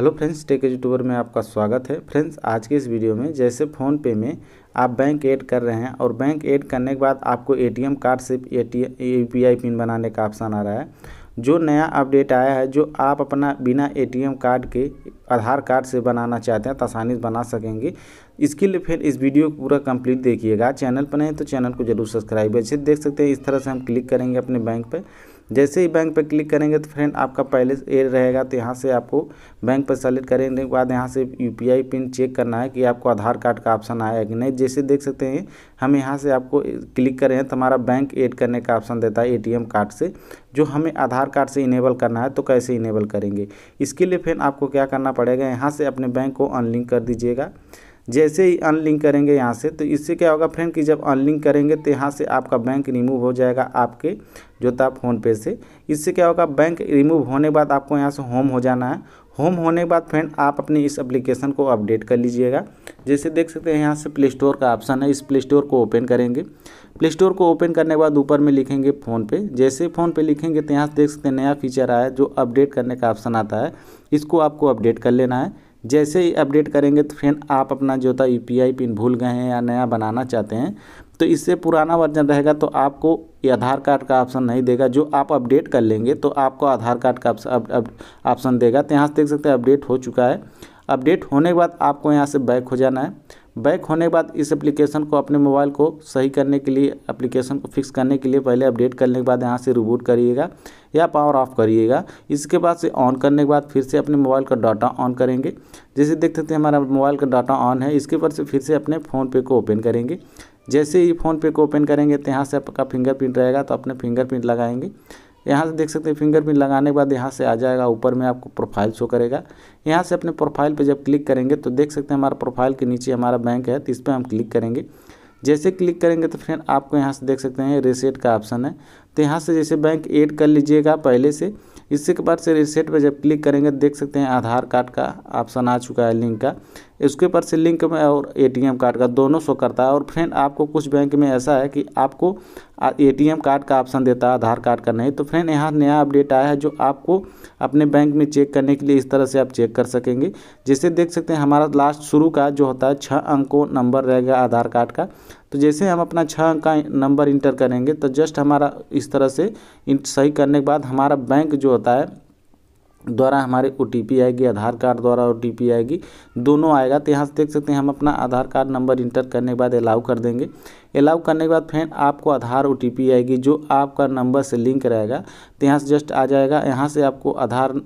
hello friends tech YouTuber में आपका स्वागत है फ्रेंड्स आज के इस वीडियो में जैसे फ़ोनपे में आप बैंक ऐड कर रहे हैं और बैंक ऐड करने के बाद आपको एटीएम कार्ड से यूपीआई पिन बनाने का ऑप्शन आ रहा है जो नया अपडेट आया है जो आप अपना बिना एटीएम कार्ड के आधार कार्ड से बनाना चाहते हैं तो आसानी से बना सकेंगे इसके लिए फिर इस वीडियो को पूरा कंप्लीट देखिएगा चैनल पर नहीं तो चैनल को जरूर सब्सक्राइब ऐसे देख सकते हैं इस तरह से हम क्लिक करेंगे अपने बैंक पर जैसे ही बैंक पर क्लिक करेंगे तो फ्रेंड आपका पहले ए रहेगा तो यहाँ से आपको बैंक पर सेलेक्ट करने के बाद यहाँ से यू पिन चेक करना है कि आपको आधार कार्ड का ऑप्शन आया कि नहीं जैसे देख सकते हैं हम यहाँ से आपको क्लिक करें तो हमारा बैंक एड करने का ऑप्शन देता है ए कार्ड से जो हमें आधार कार्ड से इनेबल करना है तो कैसे इनेबल करेंगे इसके लिए फ्रेंड आपको क्या करना पड़ेगा यहाँ से अपने बैंक को अनलिंक कर दीजिएगा जैसे ही अनलिंक करेंगे यहाँ से तो इससे क्या होगा फ्रेंड कि जब अनलिंक करेंगे तो यहाँ से आपका बैंक रिमूव हो जाएगा आपके जो था फ़ोनपे से इससे क्या होगा बैंक रिमूव होने के बाद आपको यहाँ से होम हो जाना है होम होने के बाद फ्रेंड आप अपनी इस एप्लीकेशन को अपडेट कर लीजिएगा जैसे देख सकते हैं यहाँ से प्ले स्टोर का ऑप्शन है इस प्ले स्टोर को ओपन करेंगे प्ले स्टोर को ओपन करने के बाद ऊपर में लिखेंगे फ़ोन पे जैसे फ़ोन पे लिखेंगे तो यहाँ से देख सकते हैं नया फीचर आया जो अपडेट करने का ऑप्शन आता है इसको आपको अपडेट कर लेना है जैसे ही अपडेट करेंगे तो फिर आप अपना जो था यू पिन भूल गए हैं या नया बनाना चाहते हैं तो इससे पुराना वर्जन रहेगा तो आपको ये आधार कार्ड का ऑप्शन नहीं देगा जो आप अपडेट कर लेंगे तो आपको आधार कार्ड का ऑप्शन देगा तो यहाँ से देख सकते हैं अपडेट हो चुका है अपडेट होने के बाद आपको यहाँ से बैक हो जाना है बैक होने के बाद इस एप्लीकेशन को अपने मोबाइल को सही करने के लिए एप्लीकेशन को फिक्स करने के लिए पहले अपडेट करने के बाद यहाँ से रिबूट करिएगा या पावर ऑफ करिएगा इसके बाद से ऑन करने के बाद फिर से अपने मोबाइल का डाटा ऑन करेंगे जैसे देख सकते हैं हमारा मोबाइल का डाटा ऑन है इसके बाद से फिर से अपने फ़ोन पे को ओपन करेंगे जैसे ही फ़ोन पे को ओपन करेंगे तो यहाँ से आपका फिंगरप्रिंट रहेगा तो अपने फिंगरप्रिंट लगाएंगे यहाँ से देख सकते हैं फिंगरप्रिंट लगाने के बाद यहाँ से आ जाएगा ऊपर में आपको प्रोफाइल शो करेगा यहाँ से अपने प्रोफाइल पर जब क्लिक करेंगे तो देख सकते हैं हमारा प्रोफाइल के नीचे हमारा बैंक है तो इस पर हम क्लिक करेंगे जैसे क्लिक करेंगे तो फ्रेंड आपको यहाँ से देख सकते हैं रिसेट का ऑप्शन है तो यहाँ से जैसे बैंक ऐड कर लीजिएगा पहले से इसके बाद से रिसेट पर जब क्लिक करेंगे देख सकते हैं आधार कार्ड का ऑप्शन आ चुका है लिंक का इसके ऊपर से लिंक में और एटीएम कार्ड का दोनों शो करता है और फ्रेंड आपको कुछ बैंक में ऐसा है कि आपको एटीएम कार्ड का ऑप्शन देता है आधार कार्ड का नहीं तो फ्रेंड यहाँ नया अपडेट आया है जो आपको अपने बैंक में चेक करने के लिए इस तरह से आप चेक कर सकेंगे जैसे देख सकते हैं हमारा लास्ट शुरू का जो होता है छः अंकों नंबर रहेगा आधार कार्ड का तो जैसे हम अपना छः अंक का नंबर इंटर करेंगे तो जस्ट हमारा इस तरह से सही करने के बाद हमारा बैंक जो होता है द्वारा हमारे ओ आएगी आधार कार्ड द्वारा ओ आएगी दोनों आएगा तो यहाँ से देख सकते हैं हम अपना आधार कार्ड नंबर इंटर करने के बाद अलाउ कर देंगे अलाउ करने के बाद फिर आपको आधार ओ आएगी जो आपका नंबर से लिंक रहेगा तो यहाँ से जस्ट आ जाएगा यहाँ से आपको आधार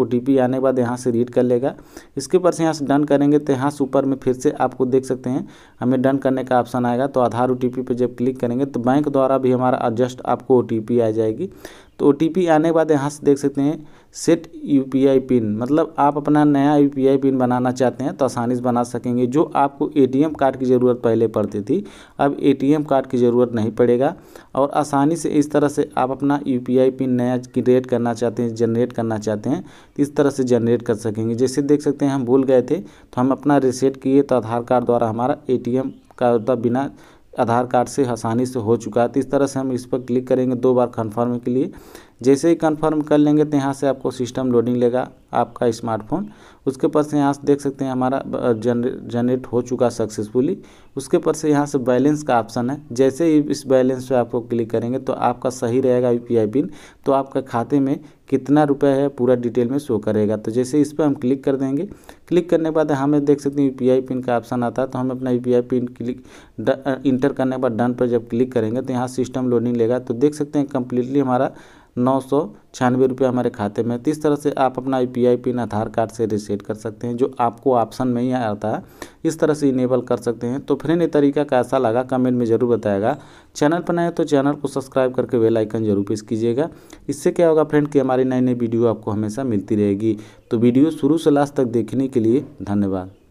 ओ आने के बाद यहाँ से रीड कर लेगा इसके ऊपर से यहाँ से डन करेंगे तो यहाँ से ऊपर में फिर से आपको देख सकते हैं हमें डन करने का ऑप्शन आएगा तो आधार ओ पर जब क्लिक करेंगे तो बैंक द्वारा भी हमारा जस्ट आपको ओ आ जाएगी तो ओ आने के बाद यहाँ से देख सकते हैं सेट यू पिन मतलब आप अपना नया यू पिन बनाना चाहते हैं तो आसानी से बना सकेंगे जो आपको ए कार्ड की ज़रूरत पहले पड़ती थी अब ए कार्ड की ज़रूरत नहीं पड़ेगा और आसानी से इस तरह से आप अपना यू पिन नया क्रिएट करना चाहते हैं जनरेट करना चाहते हैं तो इस तरह से जनरेट कर सकेंगे जैसे देख सकते हैं हम भूल गए थे तो हम अपना रिसेट किए तो आधार कार्ड द्वारा हमारा ए का बिना आधार कार्ड से आसानी से हो चुका है तो इस तरह से हम इस पर क्लिक करेंगे दो बार कन्फर्म के लिए जैसे ही कंफर्म कर लेंगे तो यहाँ से आपको सिस्टम लोडिंग लेगा आपका स्मार्टफोन उसके पर से यहाँ से देख सकते हैं हमारा जनरेट हो चुका सक्सेसफुली उसके पर से यहाँ से बैलेंस का ऑप्शन है जैसे ही इस बैलेंस पे आपको क्लिक करेंगे तो आपका सही रहेगा यू पी पिन तो आपका खाते में कितना रुपया है पूरा डिटेल में शो करेगा तो जैसे इस पर हम क्लिक कर देंगे क्लिक करने के बाद हमें देख सकते हैं यू पिन का ऑप्शन आता है तो हम अपना यू पिन क्लिक इंटर करने के बाद डन पर जब क्लिक करेंगे तो यहाँ सिस्टम लोडिंग लेगा तो देख सकते हैं कम्प्लीटली हमारा नौ सौ छियानवे रुपये हमारे खाते में तो इस तरह से आप अपना U P pin Aadhaar card से रिसेट कर सकते हैं जो आपको ऑप्शन में ही आता है इस तरह से इनेबल कर सकते हैं तो फ्रेंड ये तरीका कैसा लगा कमेंट में ज़रूर बताएगा चैनल पर नए तो चैनल को सब्सक्राइब करके वे लाइकन जरूर प्रेस कीजिएगा इससे क्या होगा फ्रेंड कि हमारी नई नई वीडियो आपको हमेशा मिलती रहेगी तो वीडियो शुरू से लास्ट तक देखने के लिए धन्यवाद